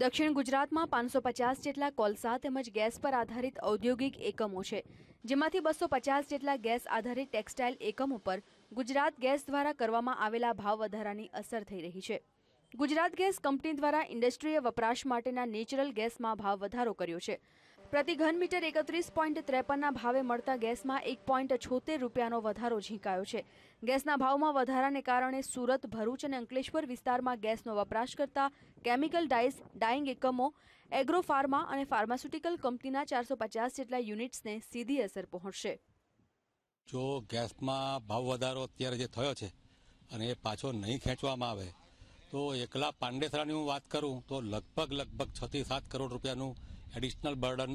દક્ષિણ ગુજરાતમાં પાંચસો પચાસ જેટલા કોલસા તેમજ ગેસ પર આધારિત ઔદ્યોગિક એકમો છે જેમાંથી બસો પચાસ જેટલા ગેસ આધારિત ટેક્સટાઇલ એકમો પર ગુજરાત ગેસ દ્વારા કરવામાં આવેલા ભાવ વધારાની અસર થઈ રહી છે ગુજરાત ગેસ કંપની દ્વારા ઇન્ડસ્ટ્રીએ વપરાશ માટેના નેચરલ ગેસમાં ભાવ વધારો કર્યો છે પ્રતિ ઘન મીટર એકત્રીસ પોઈન્ટ ત્રેપનના ભાવે મળતા ગેસમાં એક પોઈન્ટ છોતેર રૂપિયાનો વધારો ઝીંકાયો છે ગેસના ભાવમાં વધારાને કારણે સુરત ભરૂચ અને અંકલેશ્વર વિસ્તારમાં ગેસનો વપરાશ કરતા કેમિકલ ડાઇસ ડાઇંગ એકમો એગ્રો ફાર્મા અને ફાર્માસ્યુટિકલ કંપનીના ચારસો પચાસ જેટલા યુનિટ્સને સીધી અસર પહોંચશે જો ગેસમાં ભાવ વધારો અત્યારે જે થયો છે અને એ પાછો નહીં ખેંચવામાં આવે તો એકલા પાંડેસરાની હું વાત કરું તો લગભગ લગભગ છથી સાત કરોડ રૂપિયાનું એડિશનલ બર્ડન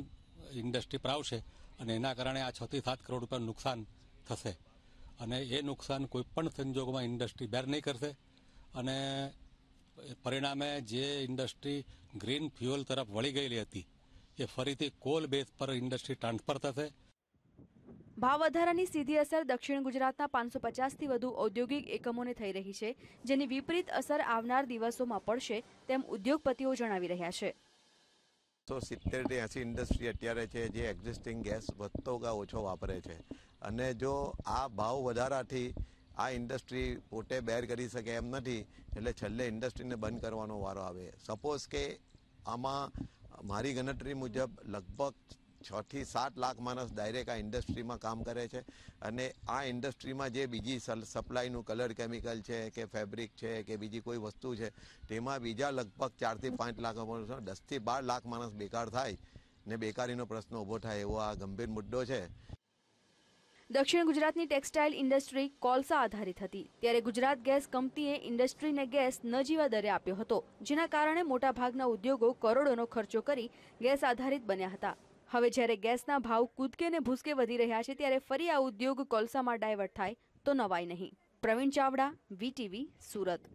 ઇન્ડસ્ટ્રી પર આવશે અને એના કારણે આ છથી સાત કરોડ રૂપિયાનું નુકસાન થશે અને એ નુકસાન કોઈપણ સંજોગોમાં ઇન્ડસ્ટ્રી બેર નહીં કરશે અને પરિણામે જે ઇન્ડસ્ટ્રી ગ્રીન ફ્યુઅલ તરફ વળી ગયેલી હતી એ ફરીથી કોલ બેઝ પર ઇન્ડસ્ટ્રી ટ્રાન્સફર થશે ભાવ વધારાની સીધી અસર દક્ષિણ ગુજરાતના પાંચસો પચાસથી વધુ ઔદ્યોગિક એકમોને થઈ રહી છે જેની વિપરીત અસર આવનાર દિવસોમાં પડશે તેમ ઉદ્યોગપતિઓ જણાવી રહ્યા છે સો સિત્તેરથી એસી ઇન્ડસ્ટ્રી અત્યારે છે જે એક્ઝિસ્ટિંગ ગેસ વધતો કે ઓછો વાપરે છે અને જો આ ભાવ વધારાથી આ ઇન્ડસ્ટ્રી પોતે બેર કરી શકે એમ નથી એટલે છેલ્લે ઇન્ડસ્ટ્રીને બંધ કરવાનો વારો આવે સપોઝ કે આમાં મારી ગણતરી મુજબ લગભગ છ થી સાત લાખ માણસ ડાયરેક્ટ આ ઇન્ડસ્ટ્રીમાં કામ કરે છે અને આ ઇન્ડસ્ટ્રીમાં જે બીજી સપ્લાયનું કલર કેમિકલ છે કે ફેબ્રિક છે કે બીજી કોઈ વસ્તુ છે તેમાં બીજા લગભગ ચારથી પાંચ લાખ માણસો દસથી બાર લાખ માણસ બેકાર થાય ને બેકારીનો પ્રશ્ન ઊભો થાય એવો આ ગંભીર મુદ્દો છે દક્ષિણ ગુજરાતની ટેક્સટાઇલ ઇન્ડસ્ટ્રી કોલસા આધારિત હતી ત્યારે ગુજરાત ગેસ કંપનીએ ઇન્ડસ્ટ્રીને ગેસ નજીવા દરે આપ્યો હતો જેના કારણે મોટાભાગના ઉદ્યોગો કરોડોનો ખર્ચો કરી ગેસ આધારિત બન્યા હતા હવે જ્યારે ગેસના ભાવ કૂદકે ને ભૂસકે વધી રહ્યા છે ત્યારે ફરી આ ઉદ્યોગ કોલસામાં ડાયવર્ટ થાય તો નવાય નહીં પ્રવીણ ચાવડા વીટીવી સુરત